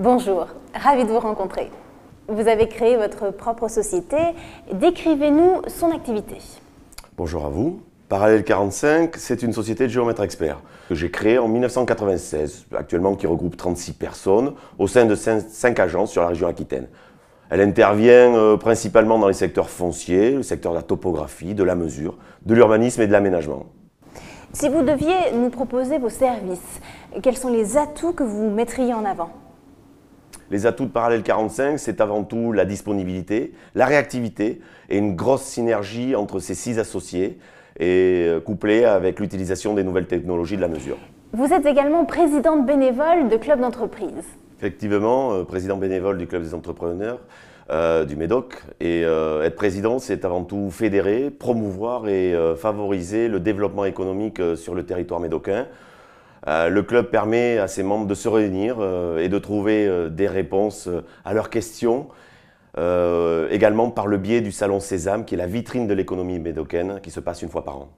Bonjour, ravi de vous rencontrer. Vous avez créé votre propre société. Décrivez-nous son activité. Bonjour à vous. Parallèle 45, c'est une société de géomètres experts que j'ai créée en 1996, actuellement qui regroupe 36 personnes au sein de 5 agences sur la région Aquitaine. Elle intervient euh, principalement dans les secteurs fonciers, le secteur de la topographie, de la mesure, de l'urbanisme et de l'aménagement. Si vous deviez nous proposer vos services, quels sont les atouts que vous mettriez en avant les atouts de Parallèle 45, c'est avant tout la disponibilité, la réactivité et une grosse synergie entre ces six associés et euh, couplée avec l'utilisation des nouvelles technologies de la mesure. Vous êtes également présidente bénévole de club d'entreprise. Effectivement, euh, président bénévole du club des entrepreneurs. Euh, du Médoc Et être président, c'est avant tout fédérer, promouvoir et favoriser le développement économique sur le territoire médocain. Euh, le club permet à ses membres de se réunir euh, et de trouver euh, des réponses à leurs questions. également par le biais du Salon Sésame, qui est la vitrine de l'économie médocaine, qui se passe une fois par an.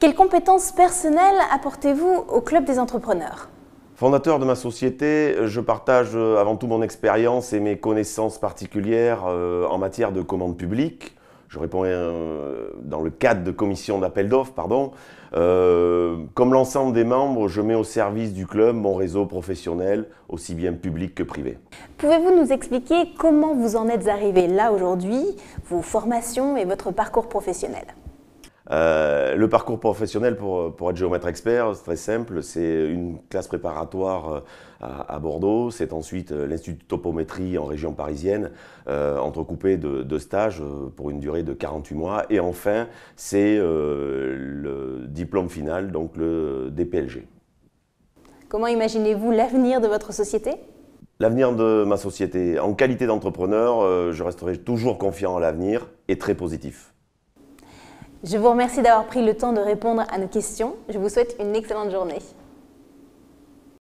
Quelles compétences personnelles apportez-vous au Club des entrepreneurs Fondateur de ma société, je partage avant tout mon expérience et mes connaissances particulières en matière de commande publique, je réponds euh, dans le cadre de commission d'appel d'offres, pardon. Euh, comme l'ensemble des membres, je mets au service du club mon réseau professionnel, aussi bien public que privé. Pouvez-vous nous expliquer comment vous en êtes arrivé là aujourd'hui, vos formations et votre parcours professionnel euh, le parcours professionnel pour, être géomètre expert, c'est très simple. C'est une classe préparatoire euh, à, Bordeaux. C'est ensuite euh, l'Institut de topométrie en région parisienne, entrecoupé de, stages pour une durée de 48 mois. Et enfin, c'est le diplôme final, donc le DPLG. Comment imaginez-vous l'avenir de votre société L'avenir de ma société. En qualité d'entrepreneur, je resterai toujours confiant à l'avenir et très positif. Je vous remercie d'avoir pris le temps de répondre à nos questions. Je vous souhaite une excellente journée.